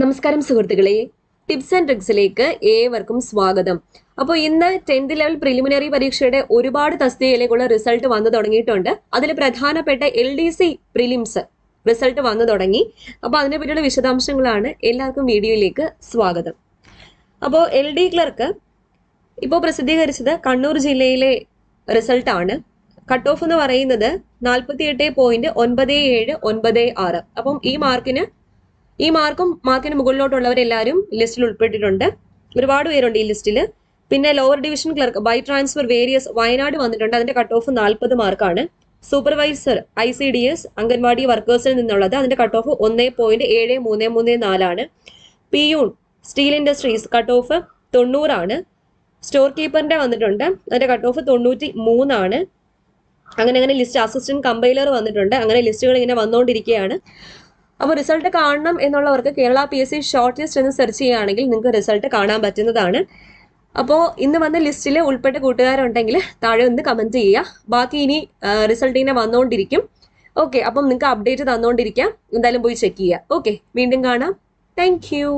നമസ്കാരം സുഹൃത്തുക്കളെ tips and ട്രിക്സിലേക്ക് ഏവർക്കും സ്വാഗതം അപ്പോൾ ഇന്ന് ടെൻത്ത് ലെവൽ പ്രിലിമിനറി പരീക്ഷയുടെ ഒരുപാട് തസ്തികയിലേക്കുള്ള റിസൾട്ട് വന്നു തുടങ്ങിയിട്ടുണ്ട് അതിൽ പ്രധാനപ്പെട്ട L D C prelims result വന്നു തുടങ്ങി അപ്പോൾ പറ്റിയുള്ള വിശദാംശങ്ങളാണ് എല്ലാവർക്കും വീഡിയോയിലേക്ക് സ്വാഗതം അപ്പോൾ എൽ ഡി ക്ലർക്ക് ഇപ്പോൾ പ്രസിദ്ധീകരിച്ചത് കണ്ണൂർ ജില്ലയിലെ റിസൾട്ടാണ് കട്ട് ഓഫ് എന്ന് പറയുന്നത് എട്ട് പോയിന്റ് ഒൻപത് ഏഴ് ഒൻപത് ആറ് അപ്പം ഈ മാർക്കിന് ഈ മാർക്കും മാർക്കിന് മുകളിലോട്ടുള്ളവരെല്ലാവരും ലിസ്റ്റിൽ ഉൾപ്പെട്ടിട്ടുണ്ട് ഒരുപാട് പേരുണ്ട് ഈ ലിസ്റ്റിൽ പിന്നെ lower division clerk by transfer various Wayanad വന്നിട്ടുണ്ട് അതിന്റെ കട്ട് ഓഫ് നാൽപ്പത് മാർക്കാണ് supervisor I C D S anganwadi വർക്കേഴ്സിൽ നിന്നുള്ളത് അതിന്റെ കട്ട് ഓഫ് ഒന്ന് പോയിന്റ് ഏഴ് മൂന്ന് മൂന്ന് നാലാണ് peon steel industries cut off തൊണ്ണൂറാണ് സ്റ്റോർ കീപ്പറിന്റെ വന്നിട്ടുണ്ട് അതിന്റെ കട്ട് ഓഫ് തൊണ്ണൂറ്റി മൂന്നാണ് അങ്ങനെ അങ്ങനെ ലിസ്റ്റ് അസിസ്റ്റന്റ് കമ്പൈലർ വന്നിട്ടുണ്ട് അങ്ങനെ ലിസ്റ്റുകൾ ഇങ്ങനെ വന്നുകൊണ്ടിരിക്കുകയാണ് അപ്പോൾ റിസൾട്ട് കാണണം എന്നുള്ളവർക്ക് Kerala P S C short list എന്ന് സെർച്ച് ചെയ്യുകയാണെങ്കിൽ നിങ്ങൾക്ക് റിസൾട്ട് കാണാൻ പറ്റുന്നതാണ് അപ്പോൾ ഇന്ന് വന്ന ലിസ്റ്റിൽ ഉൾപ്പെട്ട കൂട്ടുകാരുണ്ടെങ്കിൽ താഴെ ഒന്ന് കമൻറ്റ് ചെയ്യുക ബാക്കി ഇനി റിസൾട്ട് ഇങ്ങനെ വന്നുകൊണ്ടിരിക്കും ഓക്കെ അപ്പം നിങ്ങൾക്ക് അപ്ഡേറ്റ് തന്നുകൊണ്ടിരിക്കാം എന്തായാലും പോയി ചെക്ക് ചെയ്യുക ഓക്കെ വീണ്ടും കാണാം താങ്ക്